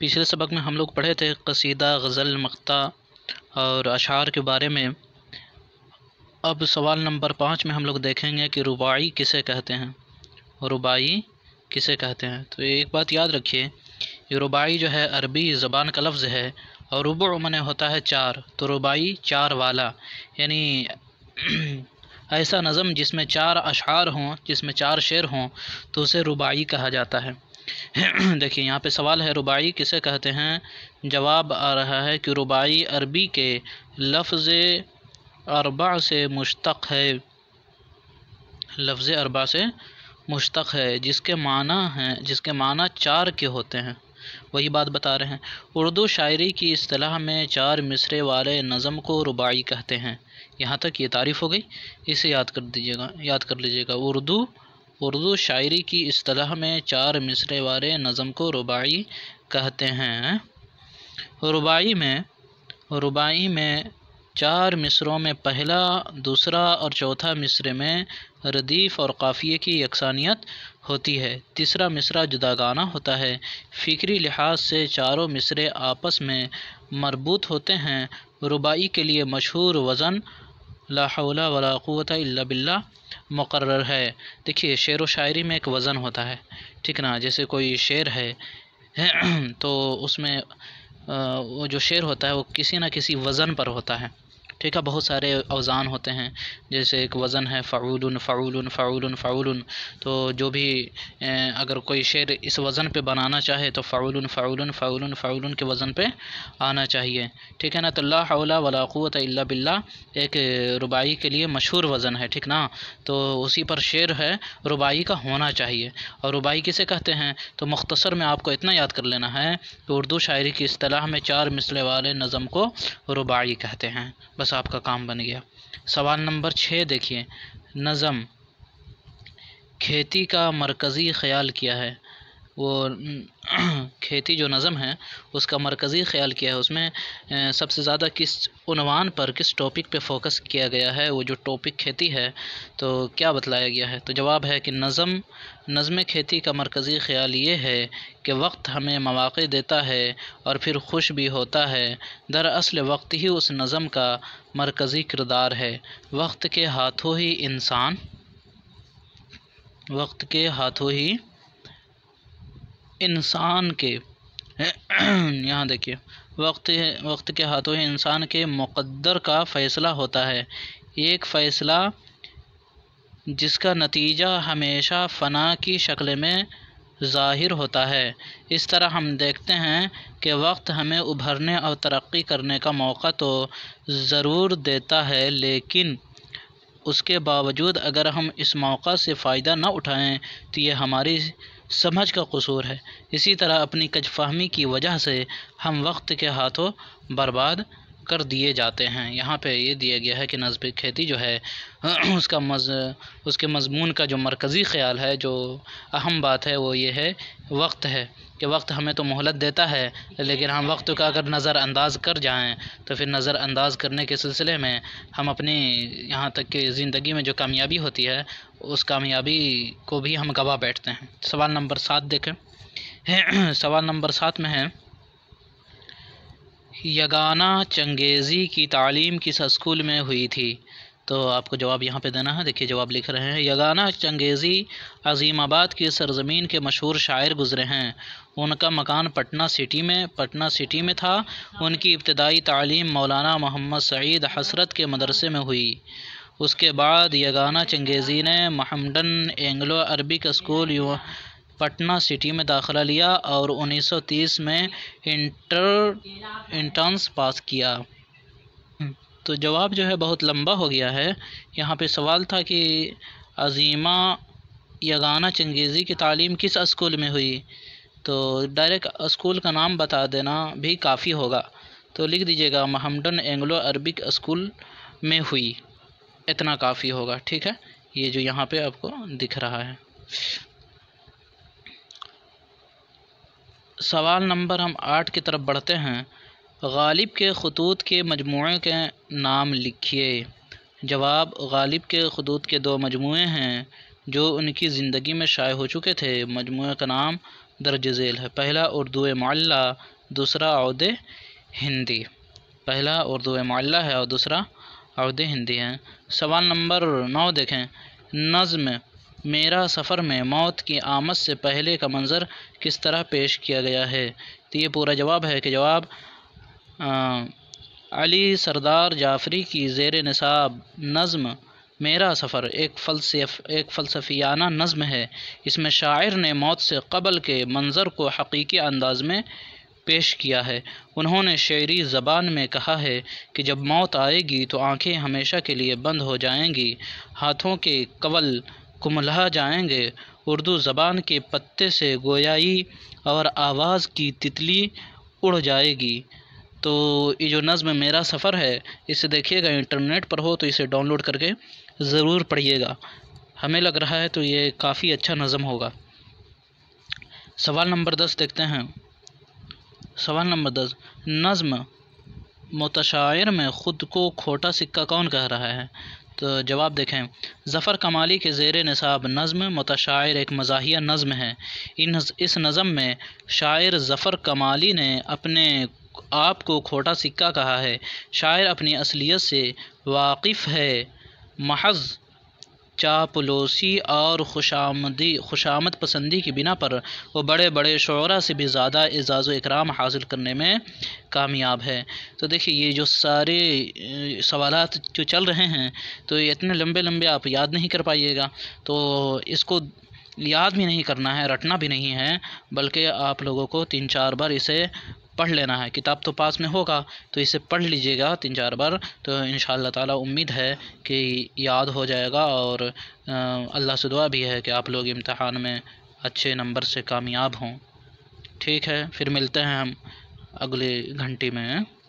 पिछले सबक में हम लोग पढ़े थे कसीदा गज़ल मक्ता और अशार के बारे में अब सवाल नंबर पाँच में हम लोग देखेंगे कि रुबाई किसे कहते हैं रुबाई किसे कहते हैं तो एक बात याद रखिए ये रुबाई जो है अरबी ज़बान का लफ्ज़ है और रुब मैंने होता है चार तो रुबाई चार वाला यानी ऐसा नज़म जिसमें चार अशार हों जिसमें चार शेर हों तो उसे रुबाई कहा जाता है देखिए यहाँ पे सवाल है रुबाई किसे कहते हैं जवाब आ रहा है कि रुबाई अरबी के लफ्ज़ अरबा से मुश्तक है लफ्ज़ अरबा से मुश्तक है जिसके माना हैं जिसके माना चार के होते हैं वही बात बता रहे हैं उर्दू शायरी की असलाह में चार मिसरे वाले नज़म को रुबाई कहते हैं यहाँ तक ये तारीफ़ हो गई इसे याद कर दीजिएगा याद कर लीजिएगा उर्दू उर्दू शायरी की असलाह में चार मिसरे वाले नज़म को रुबाई कहते हैं रुबाई में रुबाई में चार मिसरों में पहला दूसरा और चौथा मिसरे में रदीफ़ और काफ़िए की यकसानियत होती है तीसरा मिसरा जुदागाना होता है फ़िक्री लिहाज से चारों मिसरे आपस में मरबूत होते हैं रुबाई के लिए मशहूर वज़न ला हौला वला बिल्ला मुकर है देखिए शेर व शायरी में एक वज़न होता है ठीक ना जैसे कोई शेर है, है तो उसमें वो जो शेर होता है वो किसी ना किसी वज़न पर होता है ठीक है बहुत सारे अवजान होते हैं जैसे एक वज़न है फ़ाउल फ़ाउल फ़ाउल फ़ाउल तो जो भी अगर कोई शेर इस वज़न पे बनाना चाहे तो फ़ाउल फ़ाउल फ़ाउल फ़ाउल के वज़न पे आना चाहिए ठीक है ना तो ला हौला अल्ला बिल्ला एक रुबाई के लिए मशहूर वज़न है ठीक ना तो उसी पर शेर है रुबाई का होना चाहिए और रुबाई किसे कहते हैं तो मुख्तसर में आपको इतना याद कर लेना है कि उर्दू शायरी की असलाह में चार मिसले वाले नज़म को रुबाई कहते हैं बस बस आपका काम बन गया सवाल नंबर छः देखिए नज़म खेती का मरकज़ी ख्याल किया है वो खेती जो नज़म है उसका मरकज़ी ख्याल किया है उसमें सबसे ज़्यादा किस उनवान पर किस टॉपिक पे फोकस किया गया है वो जो टॉपिक खेती है तो क्या बतलाया गया है तो जवाब है कि नज़म नज़म खेती का मरकज़ी ख्याल ये है कि वक्त हमें मौाक़े देता है और फिर खुश भी होता है दरअसल वक्त ही उस नज़म का मरकज़ी किरदार है वक्त के हाथों ही इंसान वक्त के हाथों ही इंसान के यहाँ देखिए वक्त वक्त के हाथों ही इंसान के मुकद्दर का फ़ैसला होता है एक फ़ैसला जिसका नतीजा हमेशा फ़ना की शक्ल में ज़ाहिर होता है इस तरह हम देखते हैं कि वक्त हमें उभरने और तरक्की करने का मौका तो ज़रूर देता है लेकिन उसके बावजूद अगर हम इस मौका से फ़ायदा ना उठाएं तो ये हमारी समझ का कसूर है इसी तरह अपनी कजफहमी की वजह से हम वक्त के हाथों बर्बाद कर दिए जाते हैं यहाँ पे ये दिया गया है कि नस्ब खेती जो है उसका मज उसके मजमून का जो मरकज़ी ख्याल है जो अहम बात है वो ये है वक्त है कि वक्त हमें तो मोहलत देता है लेकिन हम वक्त का अगर नज़रअंदाज कर जाएँ तो फिर नज़रअंदाज करने के सिलसिले में हम अपनी यहाँ तक कि ज़िंदगी में जो कामयाबी होती है उस कामयाबी को भी हम गवाह बैठते हैं सवाल नंबर सात देखें सवाल नंबर सात में है यगाना चंगेज़ी की तालीम किस स्कूल में हुई थी तो आपको जवाब यहाँ पे देना है देखिए जवाब लिख रहे हैं यगाना चंगेज़ी अजीमाबाद की सरजमीन के मशहूर शायर गुजरे हैं उनका मकान पटना सिटी में पटना सिटी में था उनकी इब्तदाई तालीम मौलाना मोहम्मद सईद हसरत के मदरसे में हुई उसके बाद यगाना चंगेज़ी ने Mohammedan Anglo Arabic school Patna city में दाखिला लिया और 1930 में इंटर इंट्रांस पास किया हम्म, तो जवाब जो है बहुत लंबा हो गया है यहाँ पे सवाल था कि अजीमा यगाना चंगेज़ी की तालीम किस स्कूल में हुई तो डायरेक्ट स्कूल का नाम बता देना भी काफ़ी होगा तो लिख दीजिएगा महमडन एंग्लो अरबिक स्कूल में हुई इतना काफ़ी होगा ठीक है ये जो यहाँ पे आपको दिख रहा है सवाल नंबर हम आठ की तरफ बढ़ते हैं गालिब के खतूत के मजमू के नाम लिखिए जवाब गालिब के खतूत के दो मजमू हैं जो उनकी ज़िंदगी में शाये हो चुके थे मजमू का नाम दर्ज झेल है पहला उर्दू माला दूसरा अहद हिंदी पहला उर्दू माला है और दूसरा अहद हिंदी है सवाल नंबर नौ देखें नज़म मेरा सफ़र में मौत की आमद से पहले का मंज़र किस तरह पेश किया गया है तो ये पूरा जवाब है कि जवाब आ, अली सरदार जाफरी की जेर नसाब नज़म मेरा सफ़र एक फलसफ एक फ़लसफियाना नज़म है इसमें शायर ने मौत से कबल के मंज़र को हकीकी अंदाज़ में पेश किया है उन्होंने शेरी ज़बान में कहा है कि जब मौत आएगी तो आंखें हमेशा के लिए बंद हो जाएंगी हाथों के कवल कुमला जाएंगे उर्दू ज़बान के पत्ते से गोयाई और आवाज़ की तितली उड़ जाएगी तो ये जो नज़म मेरा सफ़र है इसे देखिएगा इंटरनेट पर हो तो इसे डाउनलोड करके ज़रूर पढ़िएगा हमें लग रहा है तो ये काफ़ी अच्छा नज़म होगा सवाल नंबर दस देखते हैं सवाल नंबर दस नज़म मुतशायर में ख़ुद को खोटा सिक्का कौन कह रहा है जवाब देखें ज़फ़र कमाली के जेर नसाब नज़म मतशायर एक मज़ाहिया नज़म है इन इस नज़म में शायर ज़फ़र कमाली ने अपने आप को खोटा सिक्का कहा है शायर अपनी असलियत से वाकिफ़ है महज चापलोसी और खुशामदी खुशामद पसंदी की बिना पर वो बड़े बड़े शुरा से भी ज़्यादा एज़ाज़ इकराम हासिल करने में कामयाब है तो देखिए ये जो सारे सवाल जो चल रहे हैं तो ये इतने लंबे लंबे आप याद नहीं कर पाइएगा तो इसको याद भी नहीं करना है रटना भी नहीं है बल्कि आप लोगों को तीन चार बार इसे पढ़ लेना है किताब तो पास में होगा तो इसे पढ़ लीजिएगा तीन चार बार तो इन ताला उम्मीद है कि याद हो जाएगा और अल्लाह से दुआ भी है कि आप लोग इम्तहान में अच्छे नंबर से कामयाब हों ठीक है फिर मिलते हैं हम अगले घंटी में